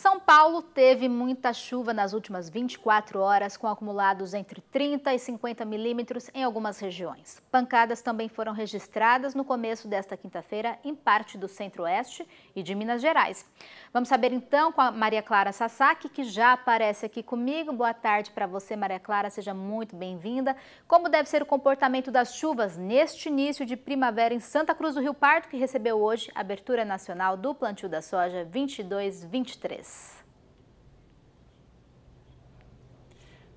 São Paulo teve muita chuva nas últimas 24 horas, com acumulados entre 30 e 50 milímetros em algumas regiões. Pancadas também foram registradas no começo desta quinta-feira em parte do Centro-Oeste e de Minas Gerais. Vamos saber então com a Maria Clara Sasaki, que já aparece aqui comigo. Boa tarde para você, Maria Clara, seja muito bem-vinda. Como deve ser o comportamento das chuvas neste início de primavera em Santa Cruz do Rio Pardo, que recebeu hoje a abertura nacional do plantio da soja 22-23? Yes.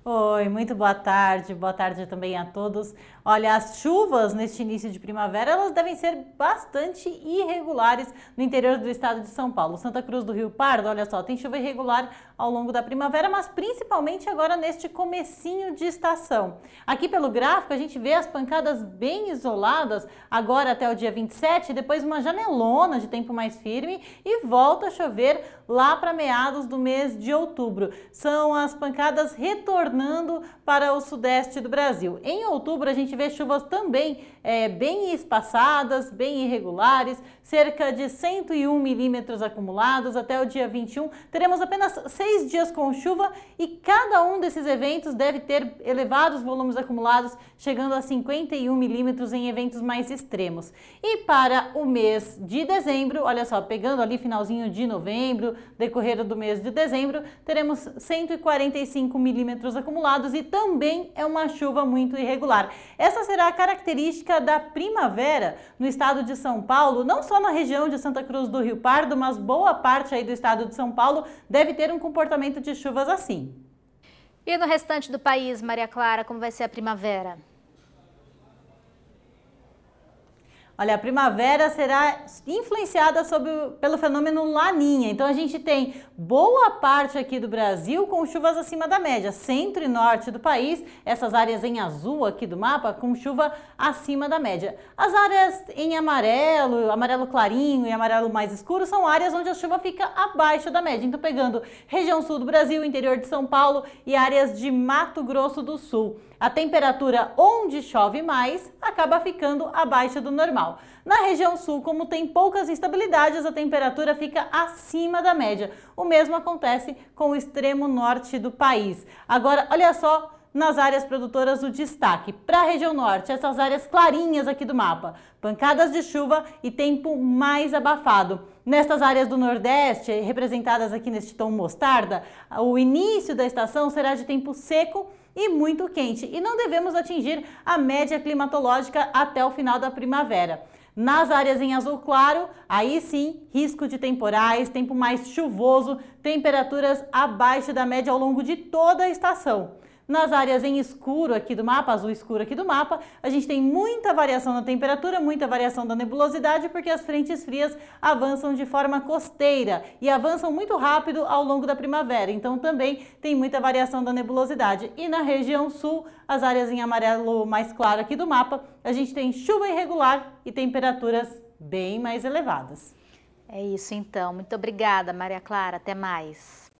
Oi, muito boa tarde. Boa tarde também a todos. Olha, as chuvas neste início de primavera, elas devem ser bastante irregulares no interior do estado de São Paulo. Santa Cruz do Rio Pardo, olha só, tem chuva irregular ao longo da primavera, mas principalmente agora neste comecinho de estação. Aqui pelo gráfico a gente vê as pancadas bem isoladas, agora até o dia 27, depois uma janelona de tempo mais firme e volta a chover lá para meados do mês de outubro. São as pancadas retornando retornando para o sudeste do Brasil. Em outubro, a gente vê chuvas também é, bem espaçadas, bem irregulares, cerca de 101 milímetros acumulados até o dia 21. Teremos apenas seis dias com chuva e cada um desses eventos deve ter elevados volumes acumulados, chegando a 51 milímetros em eventos mais extremos. E para o mês de dezembro, olha só, pegando ali finalzinho de novembro, decorrer do mês de dezembro, teremos 145 milímetros acumulados acumulados e também é uma chuva muito irregular. Essa será a característica da primavera no estado de São Paulo, não só na região de Santa Cruz do Rio Pardo, mas boa parte aí do estado de São Paulo deve ter um comportamento de chuvas assim. E no restante do país, Maria Clara, como vai ser a primavera? Olha, a primavera será influenciada pelo fenômeno Laninha. Então a gente tem boa parte aqui do Brasil com chuvas acima da média. Centro e norte do país, essas áreas em azul aqui do mapa, com chuva acima da média. As áreas em amarelo, amarelo clarinho e amarelo mais escuro, são áreas onde a chuva fica abaixo da média. Então pegando região sul do Brasil, interior de São Paulo e áreas de Mato Grosso do Sul. A temperatura onde chove mais acaba ficando abaixo do normal normal. Na região sul, como tem poucas instabilidades, a temperatura fica acima da média. O mesmo acontece com o extremo norte do país. Agora, olha só nas áreas produtoras o destaque para a região norte, essas áreas clarinhas aqui do mapa, pancadas de chuva e tempo mais abafado. Nestas áreas do Nordeste, representadas aqui neste tom mostarda, o início da estação será de tempo seco e muito quente, e não devemos atingir a média climatológica até o final da primavera. Nas áreas em azul claro, aí sim, risco de temporais, tempo mais chuvoso, temperaturas abaixo da média ao longo de toda a estação. Nas áreas em escuro aqui do mapa, azul escuro aqui do mapa, a gente tem muita variação na temperatura, muita variação da nebulosidade, porque as frentes frias avançam de forma costeira e avançam muito rápido ao longo da primavera. Então também tem muita variação da nebulosidade. E na região sul, as áreas em amarelo mais claro aqui do mapa, a gente tem chuva irregular e temperaturas bem mais elevadas. É isso então. Muito obrigada, Maria Clara. Até mais.